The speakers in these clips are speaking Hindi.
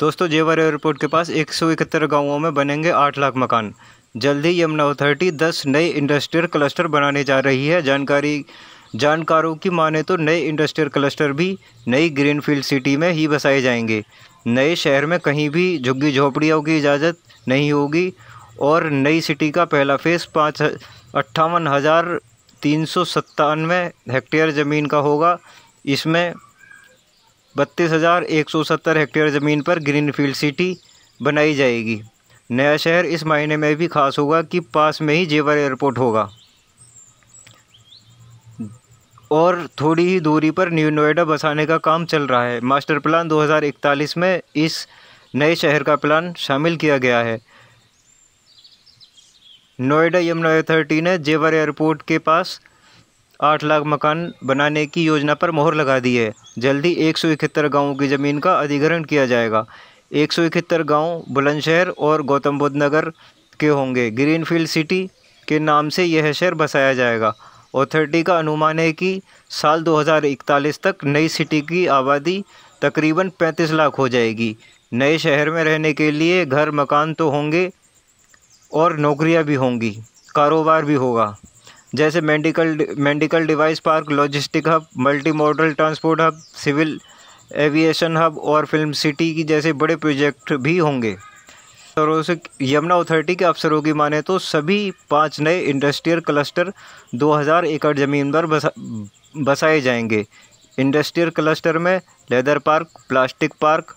दोस्तों जेवर एयरपोर्ट के पास एक सौ इकहत्तर गाँवों में बनेंगे आठ लाख मकान जल्द ही यमुना अथॉरिटी दस नए इंडस्ट्रियल क्लस्टर बनाने जा रही है जानकारी जानकारों की माने तो नए इंडस्ट्रियल क्लस्टर भी नई ग्रीनफील्ड सिटी में ही बसाए जाएंगे नए शहर में कहीं भी झुग्गी झोपड़ियों की इजाज़त नहीं होगी और नई सिटी का पहला फेज़ पाँच अट्ठावन हज़ार तीन सौ सत्तानवे हेक्टेयर ज़मीन का होगा इसमें बत्तीस हज़ार एक सौ सत्तर हेक्टेयर ज़मीन पर ग्रीनफील्ड सिटी बनाई जाएगी नया शहर इस महीने में भी खास होगा कि पास में ही जेवर एयरपोर्ट होगा और थोड़ी ही दूरी पर न्यू नोएडा बसाने का काम चल रहा है मास्टर प्लान 2041 में इस नए शहर का प्लान शामिल किया गया है नोएडा यमुना अथॉरिटी ने जेवर एयरपोर्ट के पास आठ लाख मकान बनाने की योजना पर मोहर लगा दी है जल्दी एक सौ इकहत्तर गाँवों की ज़मीन का अधिग्रहण किया जाएगा एक सौ इकहत्तर गाँव बुलंदशहर और गौतम बुद्ध नगर के होंगे ग्रीन फील्ड सिटी के नाम से यह शहर बसाया जाएगा अथॉरिटी का अनुमान है कि साल 2041 तक नई सिटी की आबादी तकरीबन 35 लाख हो जाएगी नए शहर में रहने के लिए घर मकान तो होंगे और नौकरियां भी होंगी कारोबार भी होगा जैसे medical medical device park logistic hub multi modal transport hub civil aviation hub और फिल्म सिटी की जैसे बड़े प्रोजेक्ट भी होंगे से यमुना अथॉरिटी के अफसरों की माने तो सभी पाँच नए इंडस्ट्रियल क्लस्टर 2000 एकड़ ज़मीन पर बसा बसाए जाएंगे इंडस्ट्रियल क्लस्टर में leather park plastic park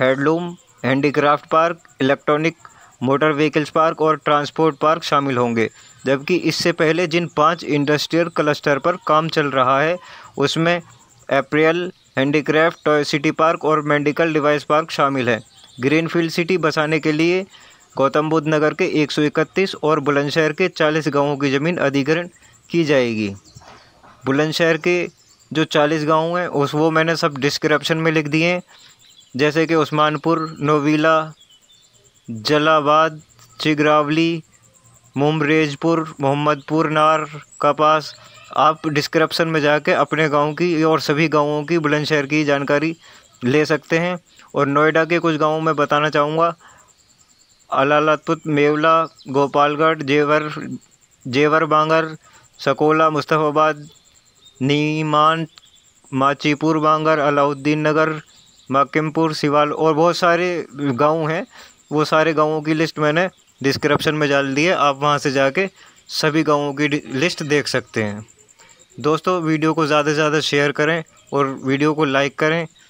handloom handicraft park electronic motor vehicles park और ट्रांसपोर्ट पार्क शामिल होंगे जबकि इससे पहले जिन पांच इंडस्ट्रियल क्लस्टर पर काम चल रहा है उसमें apparel handicraft toy city park और मेडिकल डिवाइस पार्क शामिल हैं ग्रीनफील्ड सिटी बसाने के लिए गौतम बुद्ध नगर के 131 और बुलंदशहर के 40 गांवों की ज़मीन अधिग्रहण की जाएगी बुलंदशहर के जो 40 गांव हैं उस वो मैंने सब डिस्क्रिप्शन में लिख दिए हैं जैसे कि उस्मानपुर नोवीला जलाबाद चिगरावली मुमरेजपुर मोहम्मदपुर नार का पास आप डिस्क्रिप्शन में जाके अपने गांव की और सभी गांवों की बुलंदशहर की जानकारी ले सकते हैं और नोएडा के कुछ गांवों में बताना चाहूँगा अलालतपुत मेवला गोपालगढ़ जेवर जेवर बांगर सकोला मुस्तफ़ाबाद नीमान माचीपुर बांगर अलाउद्दीन नगर माकिमपुर सिवाल और बहुत सारे गांव हैं वो सारे गाँवों की लिस्ट मैंने डिस्क्रिप्शन में डाल दी है आप वहाँ से जाके सभी गाँवों की लिस्ट देख सकते हैं दोस्तों वीडियो को ज़्यादा से ज़्यादा शेयर करें और वीडियो को लाइक करें